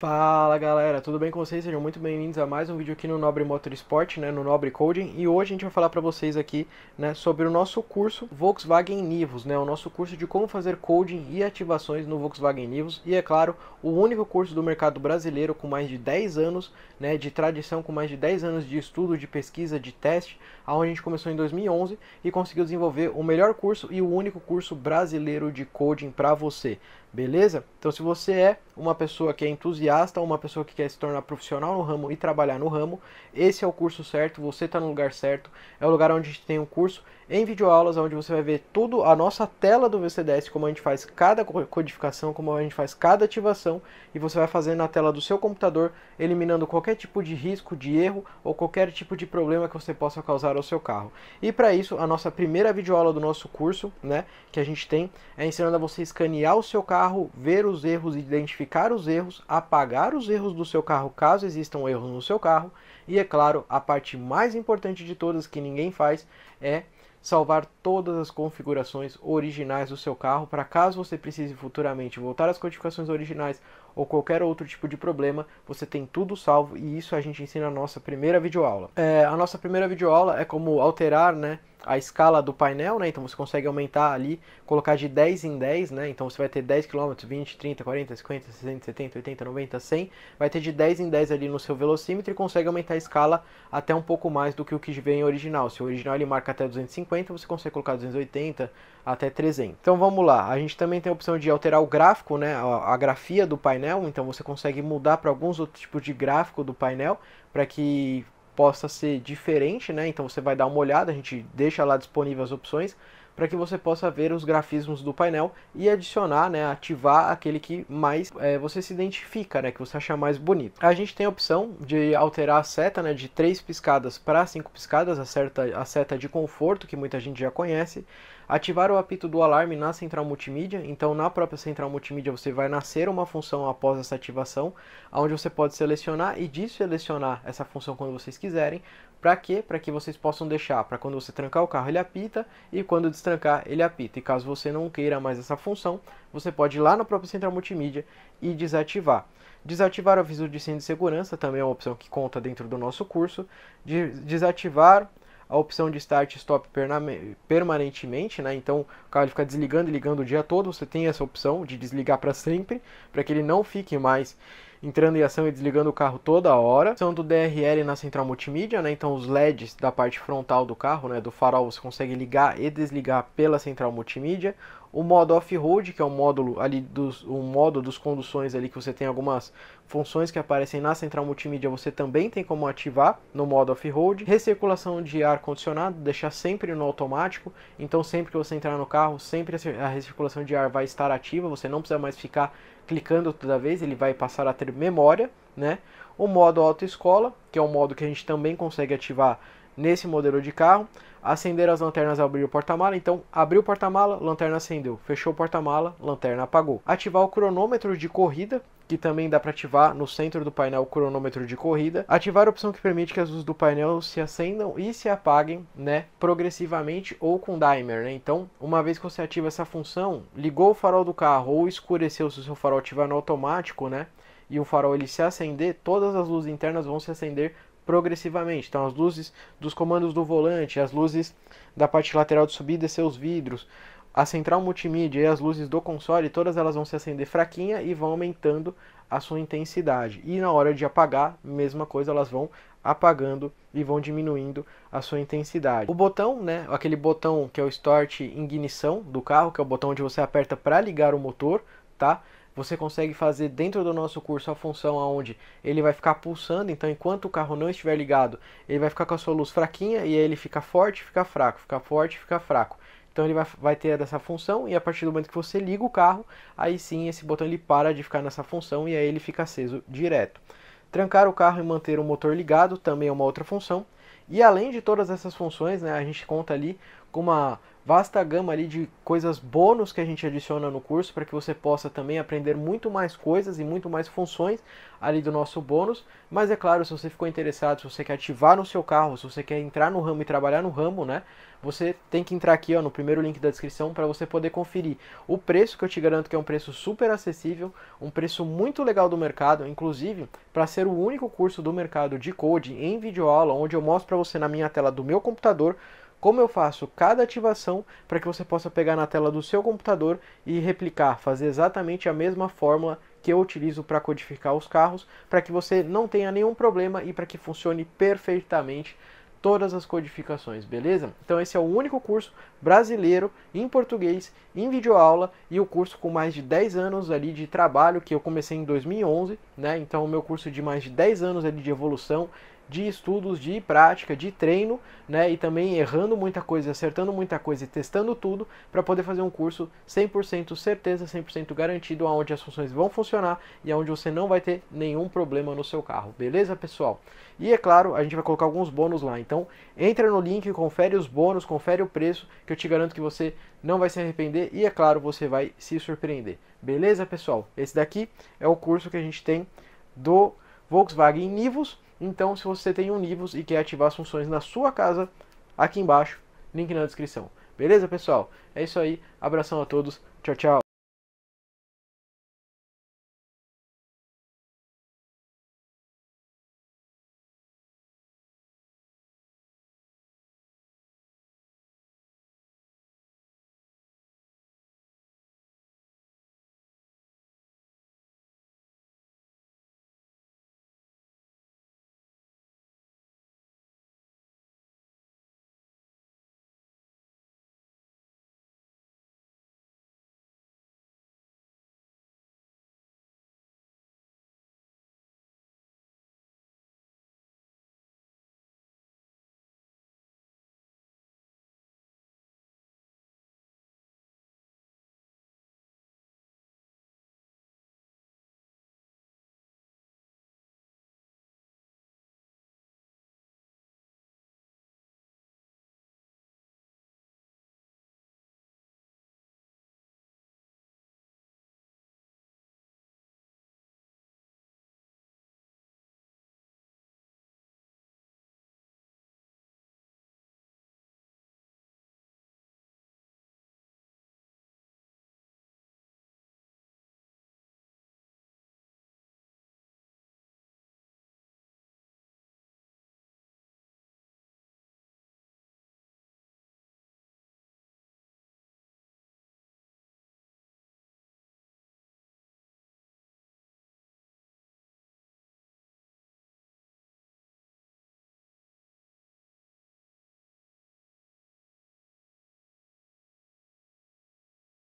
Fala galera, tudo bem com vocês? Sejam muito bem-vindos a mais um vídeo aqui no Nobre Motorsport, né, no Nobre Coding. E hoje a gente vai falar para vocês aqui, né, sobre o nosso curso Volkswagen Nivus, né, o nosso curso de como fazer coding e ativações no Volkswagen Nivus. E é claro, o único curso do mercado brasileiro com mais de 10 anos, né, de tradição, com mais de 10 anos de estudo, de pesquisa, de teste, aonde a gente começou em 2011 e conseguiu desenvolver o melhor curso e o único curso brasileiro de coding para você, Beleza? Então, se você é uma pessoa que é entusiasta, uma pessoa que quer se tornar profissional no ramo e trabalhar no ramo, esse é o curso certo, você está no lugar certo. É o lugar onde a gente tem um curso em videoaulas, onde você vai ver tudo, a nossa tela do VCDS, como a gente faz cada codificação, como a gente faz cada ativação, e você vai fazendo na tela do seu computador, eliminando qualquer tipo de risco, de erro ou qualquer tipo de problema que você possa causar ao seu carro. E para isso, a nossa primeira videoaula do nosso curso, né, que a gente tem, é ensinando a você escanear o seu carro carro, ver os erros, identificar os erros, apagar os erros do seu carro caso existam erros no seu carro. E é claro, a parte mais importante de todas que ninguém faz é salvar todas as configurações originais do seu carro para caso você precise futuramente voltar às codificações originais ou qualquer outro tipo de problema, você tem tudo salvo e isso a gente ensina na nossa primeira videoaula. É, a nossa primeira videoaula é como alterar, né? a escala do painel, né? Então você consegue aumentar ali, colocar de 10 em 10, né? Então você vai ter 10 km, 20, 30, 40, 50, 60, 70, 80, 90, 100. Vai ter de 10 em 10 ali no seu velocímetro e consegue aumentar a escala até um pouco mais do que o que vem original. Se o original ele marca até 250, você consegue colocar 280 até 300. Então vamos lá. A gente também tem a opção de alterar o gráfico, né? A grafia do painel painel, então você consegue mudar para alguns outros tipos de gráfico do painel para que possa ser diferente, né? Então você vai dar uma olhada, a gente deixa lá disponível as opções para que você possa ver os grafismos do painel e adicionar, né, ativar aquele que mais é, você se identifica, né, que você acha mais bonito. A gente tem a opção de alterar a seta, né, de três piscadas para cinco piscadas, a, certa, a seta de conforto que muita gente já conhece. Ativar o apito do alarme na central multimídia, então na própria central multimídia você vai nascer uma função após essa ativação, onde você pode selecionar e desselecionar essa função quando vocês quiserem, para quê? Para que vocês possam deixar para quando você trancar o carro ele apita e quando destrancar ele apita. E caso você não queira mais essa função, você pode ir lá no próprio central multimídia e desativar. Desativar o aviso de incêndio de segurança também é uma opção que conta dentro do nosso curso. desativar a opção de start e stop permanentemente, né? Então o carro fica desligando e ligando o dia todo, você tem essa opção de desligar para sempre, para que ele não fique mais entrando em ação e desligando o carro toda hora. São do DRL na central multimídia, né? Então os LEDs da parte frontal do carro, né, do farol, você consegue ligar e desligar pela central multimídia. O modo off-road, que é o módulo ali dos o modo dos conduções ali que você tem algumas funções que aparecem na central multimídia, você também tem como ativar no modo off-road. Recirculação de ar condicionado, deixar sempre no automático. Então sempre que você entrar no carro, sempre a recirculação de ar vai estar ativa, você não precisa mais ficar clicando toda vez, ele vai passar a ter memória, né? O modo autoescola, que é um modo que a gente também consegue ativar nesse modelo de carro. acender as lanternas, abrir o porta-mala. Então, abriu o porta-mala, lanterna acendeu. Fechou o porta-mala, lanterna apagou. Ativar o cronômetro de corrida, que também dá para ativar no centro do painel o cronômetro de corrida. Ativar a opção que permite que as luzes do painel se acendam e se apaguem, né, progressivamente ou com dimer, né? Então, uma vez que você ativa essa função, ligou o farol do carro ou escureceu se o seu farol estiver no automático, né? E o farol ele se acender, todas as luzes internas vão se acender progressivamente. Então, as luzes dos comandos do volante, as luzes da parte lateral de subida e seus vidros, a central multimídia e as luzes do console, todas elas vão se acender fraquinha e vão aumentando a sua intensidade. E na hora de apagar, mesma coisa, elas vão apagando e vão diminuindo a sua intensidade. O botão, né, aquele botão que é o start ignição do carro, que é o botão onde você aperta para ligar o motor, tá? você consegue fazer dentro do nosso curso a função aonde ele vai ficar pulsando, então enquanto o carro não estiver ligado, ele vai ficar com a sua luz fraquinha e aí ele fica forte, fica fraco, fica forte, fica fraco. Então ele vai, vai ter essa função e a partir do momento que você liga o carro, aí sim esse botão ele para de ficar nessa função e aí ele fica aceso direto. Trancar o carro e manter o motor ligado também é uma outra função. E além de todas essas funções, né, a gente conta ali com uma vasta gama ali de coisas bônus que a gente adiciona no curso para que você possa também aprender muito mais coisas e muito mais funções ali do nosso bônus. Mas é claro, se você ficou interessado, se você quer ativar no seu carro, se você quer entrar no ramo e trabalhar no ramo, né? Você tem que entrar aqui ó, no primeiro link da descrição para você poder conferir o preço que eu te garanto que é um preço super acessível, um preço muito legal do mercado, inclusive para ser o único curso do mercado de code em videoaula onde eu mostro para você na minha tela do meu computador como eu faço cada ativação para que você possa pegar na tela do seu computador e replicar, fazer exatamente a mesma fórmula que eu utilizo para codificar os carros, para que você não tenha nenhum problema e para que funcione perfeitamente todas as codificações, beleza? Então esse é o único curso brasileiro em português em videoaula e o curso com mais de 10 anos ali de trabalho que eu comecei em 2011, né? Então o meu curso de mais de 10 anos ali de evolução de estudos, de prática, de treino, né, e também errando muita coisa, acertando muita coisa e testando tudo para poder fazer um curso 100% certeza, 100% garantido, onde as funções vão funcionar e onde você não vai ter nenhum problema no seu carro, beleza, pessoal? E é claro, a gente vai colocar alguns bônus lá, então entra no link, confere os bônus, confere o preço, que eu te garanto que você não vai se arrepender e é claro, você vai se surpreender, beleza, pessoal? Esse daqui é o curso que a gente tem do Volkswagen Nivus então, se você tem um Nivus e quer ativar as funções na sua casa, aqui embaixo, link na descrição. Beleza, pessoal? É isso aí. Abração a todos. Tchau, tchau.